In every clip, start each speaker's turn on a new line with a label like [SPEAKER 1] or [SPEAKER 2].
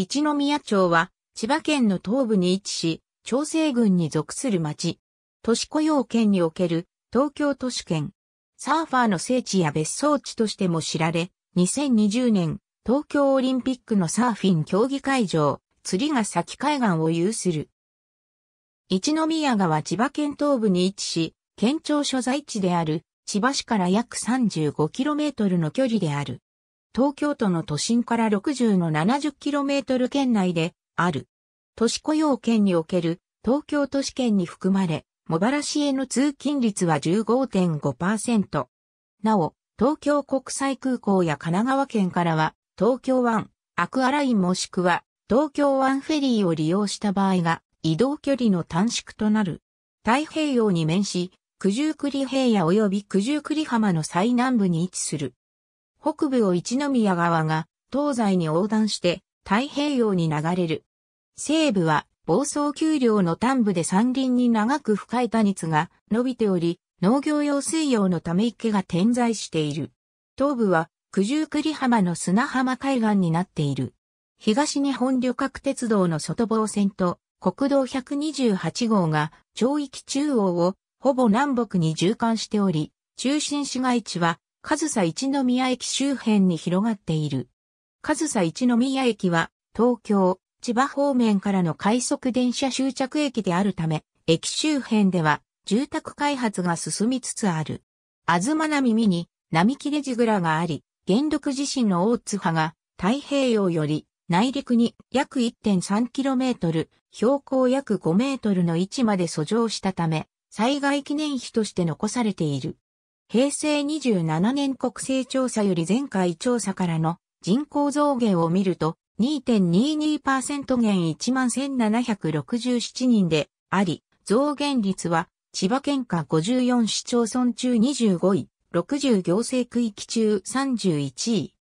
[SPEAKER 1] 一宮町は、千葉県の東部に位置し、長生郡に属する町。都市雇用圏における東京都市圏。サーファーの聖地や別荘地としても知られ、2020年、東京オリンピックのサーフィン競技会場、釣りが先海岸を有する。一宮川千葉県東部に位置し、県庁所在地である千葉市から約 35km の距離である。東京都の都心から60の 70km 圏内である。都市雇用圏における東京都市圏に含まれ、茂原市への通勤率は15.5%。なお、東京国際空港や神奈川県からは、東京湾、アクアラインもしくは、東京湾フェリーを利用した場合が、移動距離の短縮となる。太平洋に面し、九十九里平野及び九十九里浜の最南部に位置する。北部を一宮川が東西に横断して太平洋に流れる。西部は房総丘陵の端部で山林に長く深い谷津が伸びており、農業用水用のため池が点在している。東部は九十九里浜の砂浜海岸になっている。東日本旅客鉄道の外房線と国道128号が町域中央をほぼ南北に縦貫しており、中心市街地は上総一宮駅周辺に広がっている。上総一宮駅は、東京、千葉方面からの快速電車終着駅であるため、駅周辺では、住宅開発が進みつつある。あずまなみみに、並木レジグラがあり、原独自身の大津波が、太平洋より、内陸に約 1.3km、標高約 5m の位置まで遡上したため、災害記念碑として残されている。平成27年国勢調査より前回調査からの人口増減を見ると2.22%減11,767人であり、増減率は千葉県下54市町村中25位、60行政区域中31位。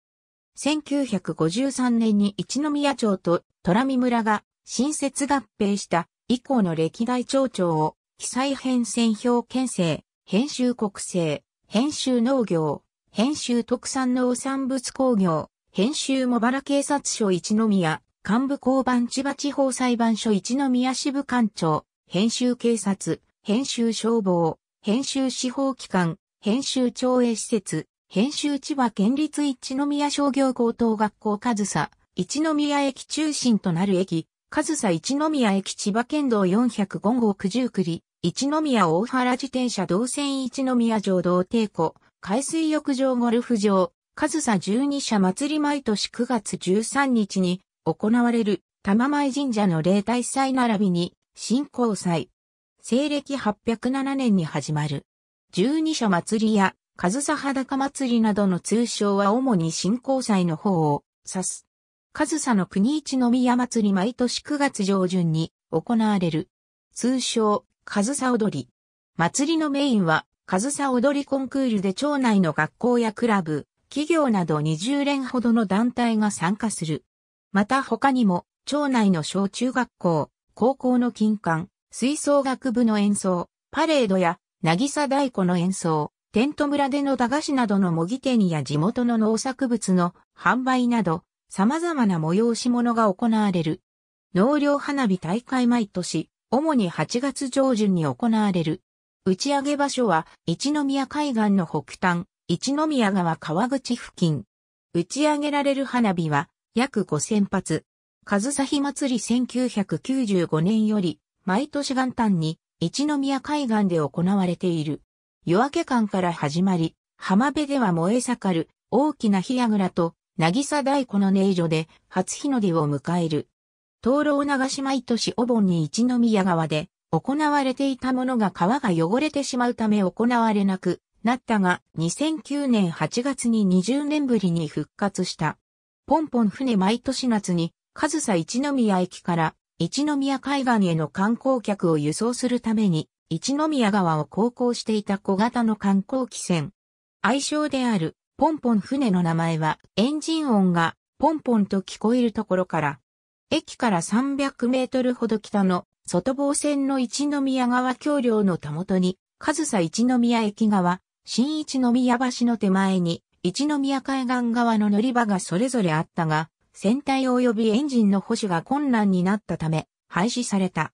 [SPEAKER 1] 1953年に一宮町と虎見村が新設合併した以降の歴代町長を記載編選票県政、編集国政、編集農業、編集特産農産物工業、編集茂原警察署一宮、幹部交番千葉地方裁判所一宮支部官庁、編集警察、編集消防、編集司法機関、編集町営施設、編集千葉県立一宮商業高等学校上総、一宮駅中心となる駅、上総一宮駅千葉県道405号九十九里、一宮大原自転車道線一宮城道帝湖、海水浴場ゴルフ場、上サ十二社祭り毎年9月13日に行われる玉前神社の例大祭並びに新興祭。西暦807年に始まる。十二社祭りや上サ裸祭りなどの通称は主に新興祭の方を指す。上サの国一宮祭り毎年9月上旬に行われる。通称、上サ踊り。祭りのメインは、上サ踊りコンクールで町内の学校やクラブ、企業など20連ほどの団体が参加する。また他にも、町内の小中学校、高校の金管、吹奏楽部の演奏、パレードや、渚太鼓の演奏、テント村での駄菓子などの模擬店や地元の農作物の販売など、様々な催し物が行われる。農業花火大会毎年、主に8月上旬に行われる。打ち上げ場所は、一宮海岸の北端、一宮川川口付近。打ち上げられる花火は、約5000発。上総日祭り1995年より、毎年元旦に、一宮海岸で行われている。夜明け間から始まり、浜辺では燃え盛る、大きな火櫓と、渚太鼓の音色で、初日の出を迎える。灯籠流し毎年お盆に一宮川で行われていたものが川が汚れてしまうため行われなくなったが2009年8月に20年ぶりに復活した。ポンポン船毎年夏に上総一宮駅から一宮海岸への観光客を輸送するために一宮川を航行していた小型の観光機船。愛称であるポンポン船の名前はエンジン音がポンポンと聞こえるところから駅から300メートルほど北の外房線の一宮川橋梁のたもとに、上さ一宮駅側、新一宮橋の手前に、一宮海岸側の乗り場がそれぞれあったが、船体及びエンジンの保守が困難になったため、廃止された。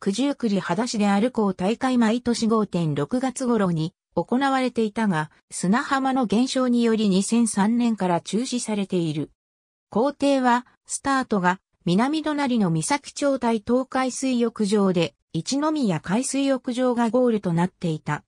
[SPEAKER 1] 九十九里裸足で歩こう大会毎年5.6月頃に行われていたが、砂浜の減少により2003年から中止されている。工程は、スタートが南隣の三崎町対東海水浴場で、一宮海水浴場がゴールとなっていた。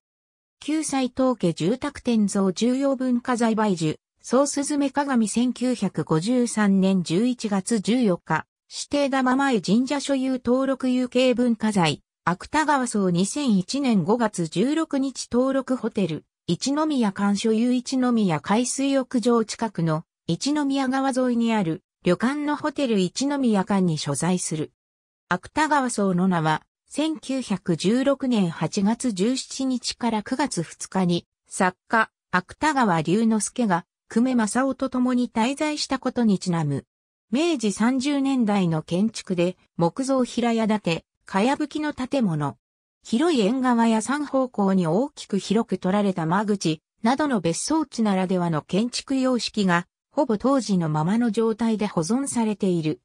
[SPEAKER 1] 旧斎東家住宅店造重要文化財売樹、総鈴目鏡1953年11月14日、指定玉前神社所有登録有形文化財、芥川荘2001年5月16日登録ホテル、一宮館所有一宮海水浴場近くの一宮川沿いにある旅館のホテル一宮館に所在する。芥川荘の名は、1916年8月17日から9月2日に、作家、芥川龍之介が、久米正夫と共に滞在したことにちなむ。明治30年代の建築で、木造平屋建て、かやぶきの建物。広い縁側や三方向に大きく広く取られた間口などの別荘地ならではの建築様式がほぼ当時のままの状態で保存されている。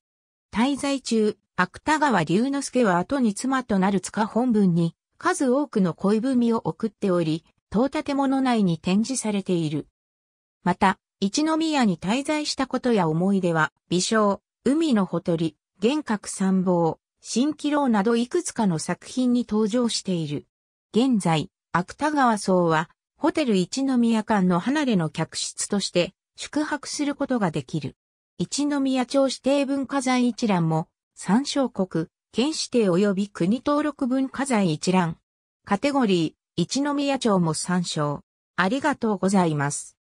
[SPEAKER 1] 滞在中、芥川龍之介は後に妻となる塚本文に数多くの恋文を送っており、当建物内に展示されている。また、一宮に滞在したことや思い出は、微笑、海のほとり、幻覚参謀、新気楼などいくつかの作品に登場している。現在、芥川荘は、ホテル一宮間の離れの客室として、宿泊することができる。一宮町指定文化財一覧も、参照国、県指定及び国登録文化財一覧。カテゴリー、一宮町も参照。ありがとうございます。